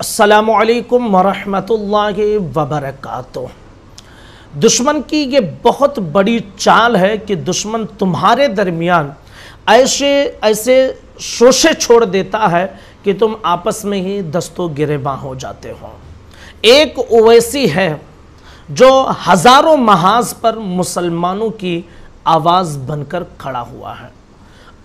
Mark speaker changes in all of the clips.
Speaker 1: असलकम वरहमल वबरक दुश्मन की ये बहुत बड़ी चाल है कि दुश्मन तुम्हारे दरमियान ऐसे ऐसे शोशे छोड़ देता है कि तुम आपस में ही दस्तों गिरेबा हो जाते हो एक ओवैसी है जो हज़ारों महाज पर मुसलमानों की आवाज़ बनकर खड़ा हुआ है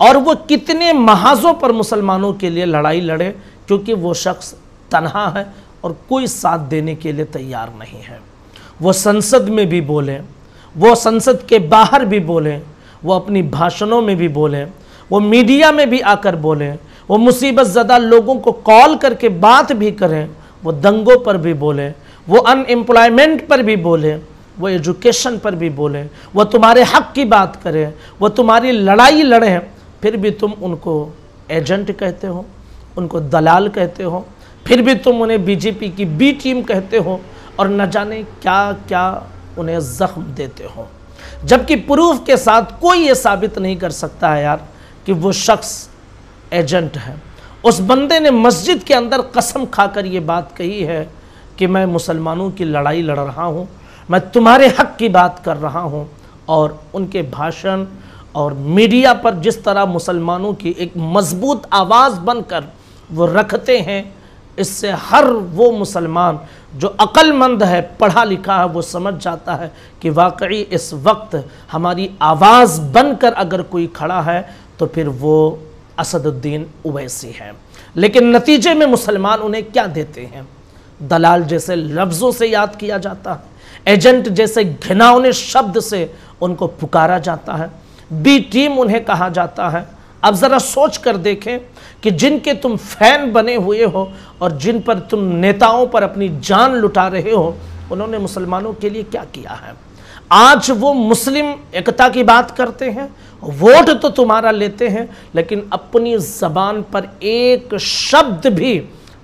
Speaker 1: और वो कितने महाजों पर मुसलमानों के लिए लड़ाई लड़े क्योंकि वो शख्स तनहा है और कोई साथ देने के लिए तैयार नहीं है वो संसद में भी बोलें वो संसद के बाहर भी बोलें वो अपनी भाषणों में भी बोलें वो मीडिया में भी आकर बोलें वो मुसीबत ज़दा लोगों को कॉल करके बात भी करें वो दंगों पर भी बोलें वो अनएम्प्लॉयमेंट पर भी बोलें वो एजुकेशन पर भी बोलें वो तुम्हारे हक की बात करें वो तुम्हारी लड़ाई लड़ें फिर भी तुम उनको एजेंट कहते हो उनको दलाल कहते हो फिर भी तुम उन्हें बीजेपी की बी टीम कहते हो और न जाने क्या क्या उन्हें ज़ख्म देते हो जबकि प्रूफ के साथ कोई ये साबित नहीं कर सकता है यार कि वो शख्स एजेंट है उस बंदे ने मस्जिद के अंदर कसम खाकर ये बात कही है कि मैं मुसलमानों की लड़ाई लड़ रहा हूँ मैं तुम्हारे हक की बात कर रहा हूँ और उनके भाषण और मीडिया पर जिस तरह मुसलमानों की एक मजबूत आवाज़ बनकर वो रखते हैं इससे हर वो मुसलमान जो अक्लमंद है पढ़ा लिखा है वो समझ जाता है कि वाकई इस वक्त हमारी आवाज़ बनकर अगर कोई खड़ा है तो फिर वो असदुद्दीन उवैसी है लेकिन नतीजे में मुसलमान उन्हें क्या देते हैं दलाल जैसे लफ्ज़ों से याद किया जाता है एजेंट जैसे घिनावने शब्द से उनको पुकारा जाता है बी टीम उन्हें कहा जाता है अब ज़रा सोच कर देखें कि जिनके तुम फैन बने हुए हो और जिन पर तुम नेताओं पर अपनी जान लुटा रहे हो उन्होंने मुसलमानों के लिए क्या किया है आज वो मुस्लिम एकता की बात करते हैं वोट तो तुम्हारा लेते हैं लेकिन अपनी जबान पर एक शब्द भी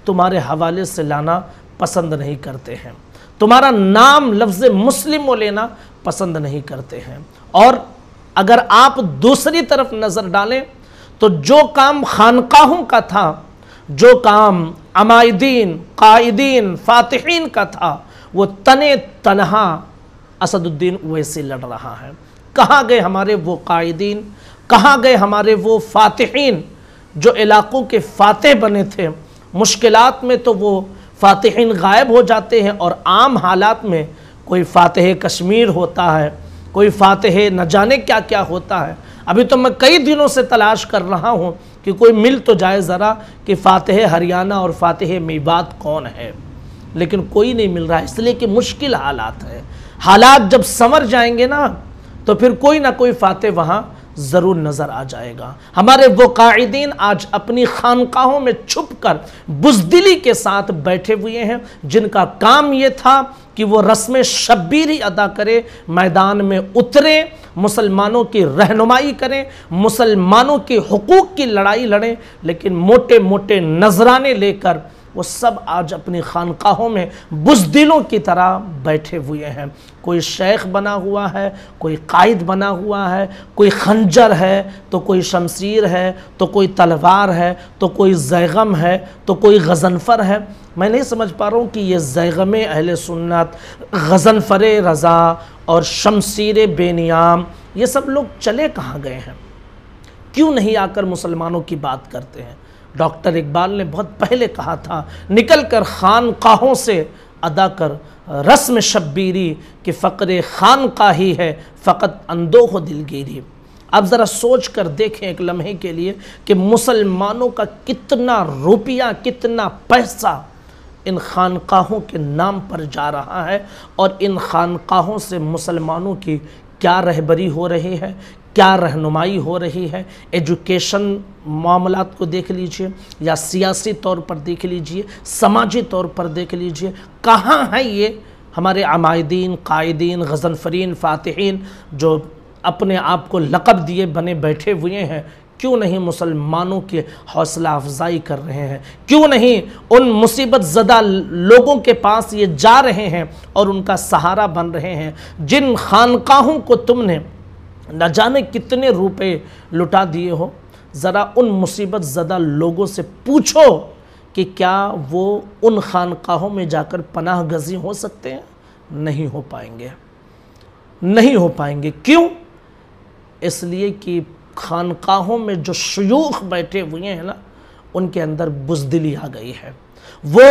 Speaker 1: तुम्हारे हवाले से लाना पसंद नहीं करते हैं तुम्हारा नाम लफ्ज़ मुस्लिम वो लेना पसंद नहीं करते हैं और अगर आप दूसरी तरफ नज़र डालें तो जो काम खानकाहों का था जो काम अमायदीन कायदीन फातहीन का था वो तने तनहा असदुद्दीन वैसे लड़ रहा है कहाँ गए हमारे वो कायदीन कहाँ गए हमारे वो फातहीन जो इलाक़ों के फातह बने थे मुश्किलात में तो वो फातहीन गायब हो जाते हैं और आम हालात में कोई फातह कश्मीर होता है कोई फातह न जाने क्या क्या होता है अभी तो मैं कई दिनों से तलाश कर रहा हूँ कि कोई मिल तो जाए ज़रा कि फ़ातह हरियाणा और फ़ातह मेवात कौन है लेकिन कोई नहीं मिल रहा इसलिए कि मुश्किल हालात है हालात जब संवर जाएंगे ना तो फिर कोई ना कोई फ़ातह वहाँ ज़रूर नज़र आ जाएगा हमारे वो कायदीन आज अपनी खानकाहों में छुप कर बुजदिली के साथ बैठे हुए हैं जिनका काम ये था कि वो रस्म शब्बीरी अदा करे मैदान में उतरे मुसलमानों की रहनुमाई करें मुसलमानों के हकूक़ की लड़ाई लड़ें लेकिन मोटे मोटे नजराने लेकर वो सब आज अपनी खानकाहों में बुजदिलों की तरह बैठे हुए हैं कोई शेख बना हुआ है कोई कायद बना हुआ है कोई खंजर है तो कोई शमशीर है तो कोई तलवार है तो कोई जैगम है तो कोई गजनफर है मैं नहीं समझ पा रहा हूँ कि ये जैगम अहल सुन्नत गजनफर रज़ा और शमशीर बेनियाम ये सब लोग चले कहाँ गए हैं क्यों नहीं आकर मुसलमानों की बात करते हैं डॉक्टर इकबाल ने बहुत पहले कहा था निकल कर खानकाहों से अदा कर रस्म शब्बीरी कि फ़क्र का ही है फ़कत अंदोह दिलगिरी अब ज़रा सोच कर देखें एक लम्हे के लिए कि मुसलमानों का कितना रुपया कितना पैसा इन खानकाहों के नाम पर जा रहा है और इन खानकाहों से मुसलमानों की क्या रहबरी हो रही है क्या रहनुमाई हो रही है एजुकेशन मामला को देख लीजिए या सियासी तौर पर देख लीजिए समाजी तौर पर देख लीजिए कहाँ हैं ये हमारे आमायदीन कायदीन गजनफरीन फ़ातहन जो अपने आप को लकब दिए बने बैठे हुए हैं क्यों नहीं मुसलमानों के हौसला अफजाई कर रहे हैं क्यों नहीं उन मुसीबत ज़दा लोगों के पास ये जा रहे हैं और उनका सहारा बन रहे हैं जिन खानकाहों को तुमने न जाने कितने रुपए लुटा दिए हो ज़रा उन मुसीबत ज़दा लोगों से पूछो कि क्या वो उन खानकाहों में जाकर पनाह गजी हो सकते हैं नहीं हो पाएंगे नहीं हो पाएंगे क्यों इसलिए कि खानकाहों में जो शयूख बैठे हुए हैं ना उनके अंदर बुजदिली आ गई है वो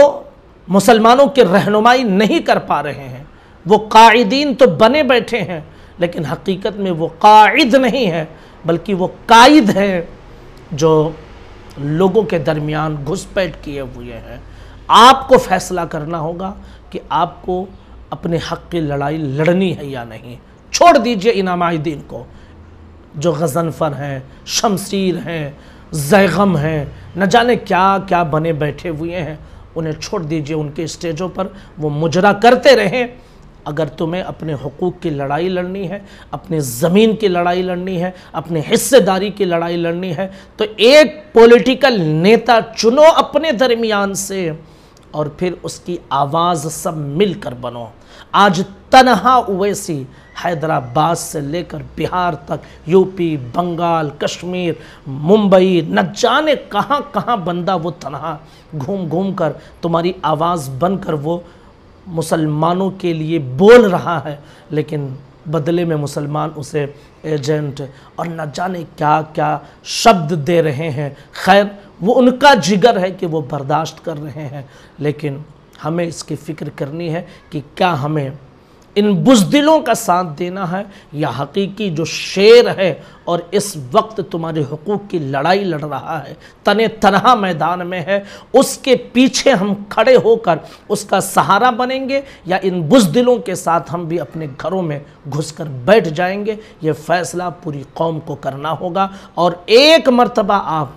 Speaker 1: मुसलमानों की रहनुमाई नहीं कर पा रहे हैं वो कायदीन तो बने बैठे हैं लेकिन हकीकत में वो कायद नहीं है बल्कि वो कायद है जो लोगों के दरमियान घुसपैठ किए हुए हैं आपको फैसला करना होगा कि आपको अपने हक की लड़ाई लड़नी है या नहीं छोड़ दीजिए इनामायदीन को जो गजनफर हैं शमशीर हैं जैगम हैं न जाने क्या क्या बने बैठे हुए हैं उन्हें छोड़ दीजिए उनके स्टेजों पर वो मुजरा करते रहें अगर तुम्हें अपने हकूक़ की लड़ाई लड़नी है अपने ज़मीन की लड़ाई लड़नी है अपने हिस्सेदारी की लड़ाई लड़नी है तो एक पॉलिटिकल नेता चुनो अपने दरमियान से और फिर उसकी आवाज़ सब मिलकर बनो आज तनहा उवैसी हैदराबाद से लेकर बिहार तक यूपी बंगाल कश्मीर मुंबई न जाने कहाँ कहाँ बंदा वो तनहा घूम घूम कर तुम्हारी आवाज़ बनकर वो मुसलमानों के लिए बोल रहा है लेकिन बदले में मुसलमान उसे एजेंट और न जाने क्या क्या शब्द दे रहे हैं खैर वो उनका जिगर है कि वो बर्दाश्त कर रहे हैं लेकिन हमें इसकी फ़िक्र करनी है कि क्या हमें इन बुजदिलों का साथ देना है या हकीकी जो शेर है और इस वक्त तुम्हारे हकूक़ की लड़ाई लड़ रहा है तने तनहा मैदान में है उसके पीछे हम खड़े होकर उसका सहारा बनेंगे या इन बुजदिलों के साथ हम भी अपने घरों में घुसकर बैठ जाएंगे ये फ़ैसला पूरी कौम को करना होगा और एक मरतबा आप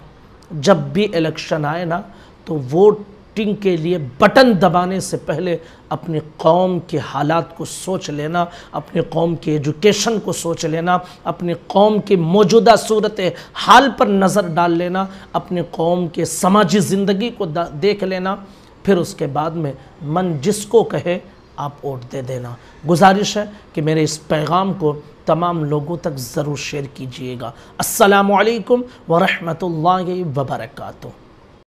Speaker 1: जब भी इलेक्शन आए ना तो वोट एक्टिंग के लिए बटन दबाने से पहले अपने कौम के हालात को सोच लेना अपने कौम के एजुकेशन को सोच लेना अपने कौम के मौजूदा सूरत हाल पर नज़र डाल लेना अपने कौम के समाजी ज़िंदगी को देख लेना फिर उसके बाद में मन जिसको कहे आप वोट दे देना गुजारिश है कि मेरे इस पैगाम को तमाम लोगों तक ज़रूर शेयर कीजिएगा असलकम वरहमल वबरकू